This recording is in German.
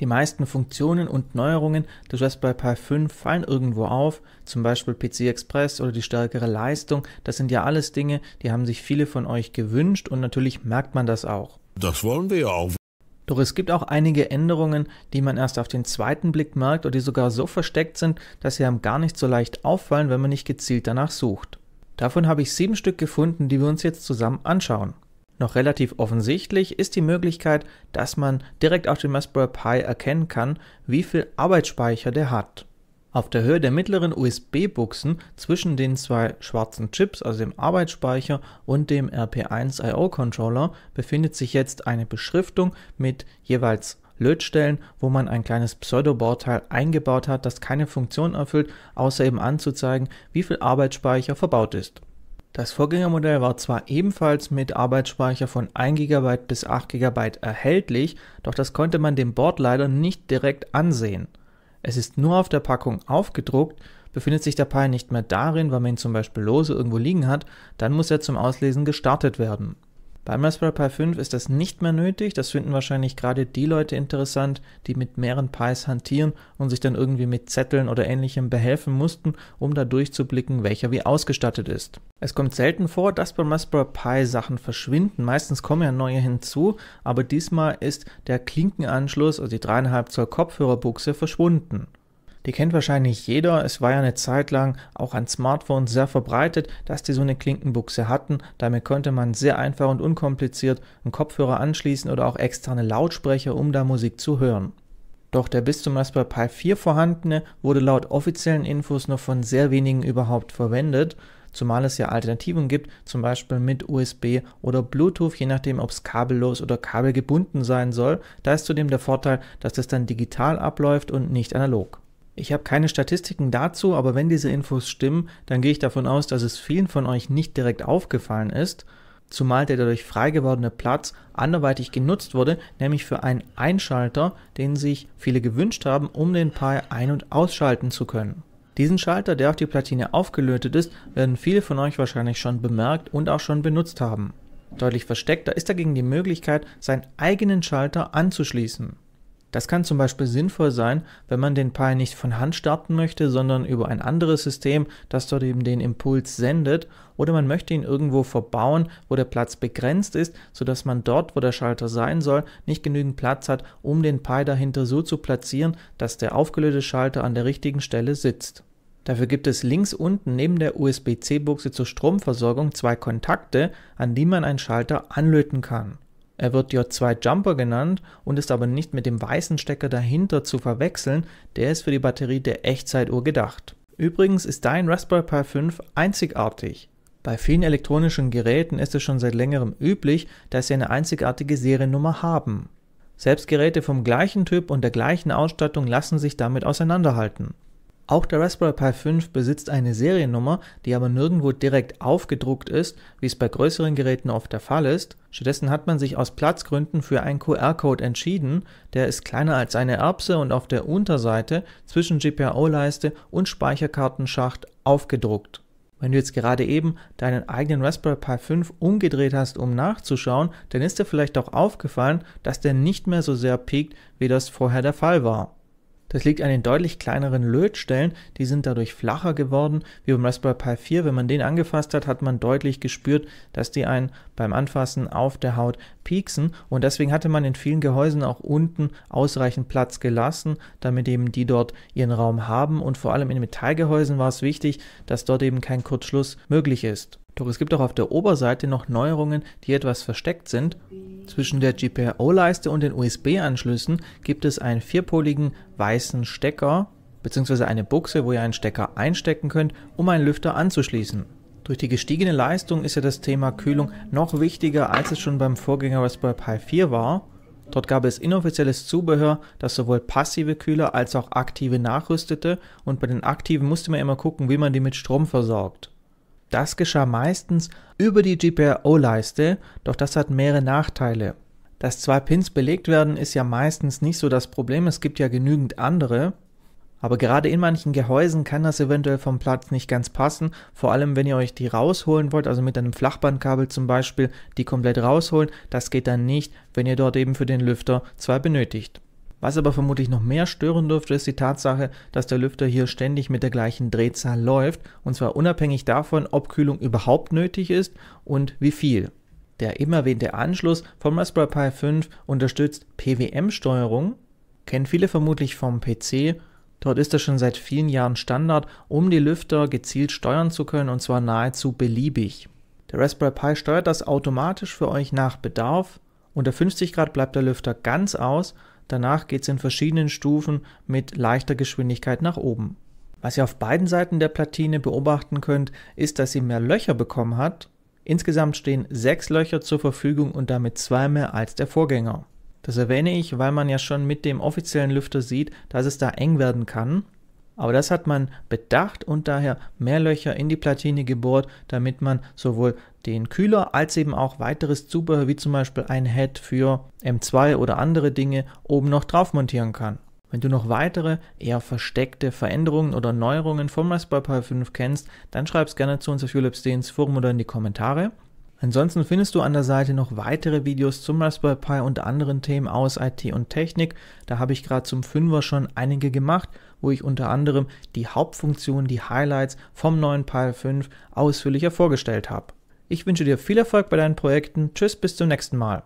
Die meisten Funktionen und Neuerungen des Raspberry Pi 5 fallen irgendwo auf, zum Beispiel PC Express oder die stärkere Leistung. Das sind ja alles Dinge, die haben sich viele von euch gewünscht und natürlich merkt man das auch. Das wollen wir ja auch. Doch es gibt auch einige Änderungen, die man erst auf den zweiten Blick merkt oder die sogar so versteckt sind, dass sie einem gar nicht so leicht auffallen, wenn man nicht gezielt danach sucht. Davon habe ich sieben Stück gefunden, die wir uns jetzt zusammen anschauen. Noch relativ offensichtlich ist die Möglichkeit, dass man direkt auf dem Raspberry Pi erkennen kann, wie viel Arbeitsspeicher der hat. Auf der Höhe der mittleren USB-Buchsen zwischen den zwei schwarzen Chips, also dem Arbeitsspeicher und dem RP1 IO Controller, befindet sich jetzt eine Beschriftung mit jeweils Lötstellen, wo man ein kleines Pseudo-Bauteil eingebaut hat, das keine Funktion erfüllt, außer eben anzuzeigen, wie viel Arbeitsspeicher verbaut ist. Das Vorgängermodell war zwar ebenfalls mit Arbeitsspeicher von 1 GB bis 8 GB erhältlich, doch das konnte man dem Board leider nicht direkt ansehen. Es ist nur auf der Packung aufgedruckt, befindet sich der Pi nicht mehr darin, weil man ihn zum Beispiel lose irgendwo liegen hat, dann muss er zum Auslesen gestartet werden. Bei MySQL Pi 5 ist das nicht mehr nötig. Das finden wahrscheinlich gerade die Leute interessant, die mit mehreren Pis hantieren und sich dann irgendwie mit Zetteln oder ähnlichem behelfen mussten, um da durchzublicken, welcher wie ausgestattet ist. Es kommt selten vor, dass bei MySQL Pi Sachen verschwinden. Meistens kommen ja neue hinzu, aber diesmal ist der Klinkenanschluss, also die 3,5 Zoll Kopfhörerbuchse, verschwunden. Die kennt wahrscheinlich jeder. Es war ja eine Zeit lang auch an Smartphones sehr verbreitet, dass die so eine Klinkenbuchse hatten. Damit konnte man sehr einfach und unkompliziert einen Kopfhörer anschließen oder auch externe Lautsprecher, um da Musik zu hören. Doch der bis zum Raspberry Pi 4 vorhandene wurde laut offiziellen Infos nur von sehr wenigen überhaupt verwendet, zumal es ja Alternativen gibt, zum Beispiel mit USB oder Bluetooth, je nachdem ob es kabellos oder kabelgebunden sein soll. Da ist zudem der Vorteil, dass das dann digital abläuft und nicht analog. Ich habe keine Statistiken dazu, aber wenn diese Infos stimmen, dann gehe ich davon aus, dass es vielen von euch nicht direkt aufgefallen ist, zumal der dadurch frei gewordene Platz anderweitig genutzt wurde, nämlich für einen Einschalter, den sich viele gewünscht haben, um den Pi ein- und ausschalten zu können. Diesen Schalter, der auf die Platine aufgelötet ist, werden viele von euch wahrscheinlich schon bemerkt und auch schon benutzt haben. Deutlich versteckter ist dagegen die Möglichkeit, seinen eigenen Schalter anzuschließen. Das kann zum Beispiel sinnvoll sein, wenn man den Pi nicht von Hand starten möchte, sondern über ein anderes System, das dort eben den Impuls sendet, oder man möchte ihn irgendwo verbauen, wo der Platz begrenzt ist, sodass man dort, wo der Schalter sein soll, nicht genügend Platz hat, um den Pi dahinter so zu platzieren, dass der aufgelöste Schalter an der richtigen Stelle sitzt. Dafür gibt es links unten neben der USB-C-Buchse zur Stromversorgung zwei Kontakte, an die man einen Schalter anlöten kann. Er wird J2 Jumper genannt und ist aber nicht mit dem weißen Stecker dahinter zu verwechseln, der ist für die Batterie der Echtzeituhr gedacht. Übrigens ist dein Raspberry Pi 5 einzigartig. Bei vielen elektronischen Geräten ist es schon seit längerem üblich, dass sie eine einzigartige Seriennummer haben. Selbst Geräte vom gleichen Typ und der gleichen Ausstattung lassen sich damit auseinanderhalten. Auch der Raspberry Pi 5 besitzt eine Seriennummer, die aber nirgendwo direkt aufgedruckt ist, wie es bei größeren Geräten oft der Fall ist. Stattdessen hat man sich aus Platzgründen für einen QR-Code entschieden, der ist kleiner als eine Erbse und auf der Unterseite zwischen GPIO-Leiste und Speicherkartenschacht aufgedruckt. Wenn du jetzt gerade eben deinen eigenen Raspberry Pi 5 umgedreht hast, um nachzuschauen, dann ist dir vielleicht auch aufgefallen, dass der nicht mehr so sehr piekt, wie das vorher der Fall war. Das liegt an den deutlich kleineren Lötstellen, die sind dadurch flacher geworden, wie beim Raspberry Pi 4. Wenn man den angefasst hat, hat man deutlich gespürt, dass die einen beim Anfassen auf der Haut pieksen und deswegen hatte man in vielen Gehäusen auch unten ausreichend Platz gelassen, damit eben die dort ihren Raum haben und vor allem in Metallgehäusen war es wichtig, dass dort eben kein Kurzschluss möglich ist. Doch es gibt auch auf der Oberseite noch Neuerungen, die etwas versteckt sind. Zwischen der GPIO-Leiste und den USB-Anschlüssen gibt es einen vierpoligen weißen Stecker bzw. eine Buchse, wo ihr einen Stecker einstecken könnt, um einen Lüfter anzuschließen. Durch die gestiegene Leistung ist ja das Thema Kühlung noch wichtiger, als es schon beim Vorgänger Raspberry Pi 4 war. Dort gab es inoffizielles Zubehör, das sowohl passive Kühler als auch aktive nachrüstete und bei den aktiven musste man immer gucken, wie man die mit Strom versorgt. Das geschah meistens über die GPIO-Leiste, doch das hat mehrere Nachteile. Dass zwei Pins belegt werden, ist ja meistens nicht so das Problem, es gibt ja genügend andere. Aber gerade in manchen Gehäusen kann das eventuell vom Platz nicht ganz passen, vor allem wenn ihr euch die rausholen wollt, also mit einem Flachbandkabel zum Beispiel, die komplett rausholen, das geht dann nicht, wenn ihr dort eben für den Lüfter zwei benötigt. Was aber vermutlich noch mehr stören dürfte, ist die Tatsache, dass der Lüfter hier ständig mit der gleichen Drehzahl läuft, und zwar unabhängig davon, ob Kühlung überhaupt nötig ist und wie viel. Der eben erwähnte Anschluss vom Raspberry Pi 5 unterstützt PWM-Steuerung, kennen viele vermutlich vom PC. Dort ist das schon seit vielen Jahren Standard, um die Lüfter gezielt steuern zu können und zwar nahezu beliebig. Der Raspberry Pi steuert das automatisch für euch nach Bedarf. Unter 50 Grad bleibt der Lüfter ganz aus Danach geht es in verschiedenen Stufen mit leichter Geschwindigkeit nach oben. Was ihr auf beiden Seiten der Platine beobachten könnt, ist, dass sie mehr Löcher bekommen hat. Insgesamt stehen sechs Löcher zur Verfügung und damit zwei mehr als der Vorgänger. Das erwähne ich, weil man ja schon mit dem offiziellen Lüfter sieht, dass es da eng werden kann aber das hat man bedacht und daher mehr Löcher in die Platine gebohrt, damit man sowohl den Kühler als eben auch weiteres Zubehör wie zum Beispiel ein Head für M2 oder andere Dinge oben noch drauf montieren kann. Wenn du noch weitere, eher versteckte Veränderungen oder Neuerungen vom Raspberry Pi 5 kennst, dann schreib es gerne zu uns auf Julepsteins Forum oder in die Kommentare. Ansonsten findest du an der Seite noch weitere Videos zum Raspberry Pi und anderen Themen aus IT und Technik. Da habe ich gerade zum 5er schon einige gemacht, wo ich unter anderem die Hauptfunktionen, die Highlights vom neuen Pi 5 ausführlicher vorgestellt habe. Ich wünsche dir viel Erfolg bei deinen Projekten. Tschüss, bis zum nächsten Mal.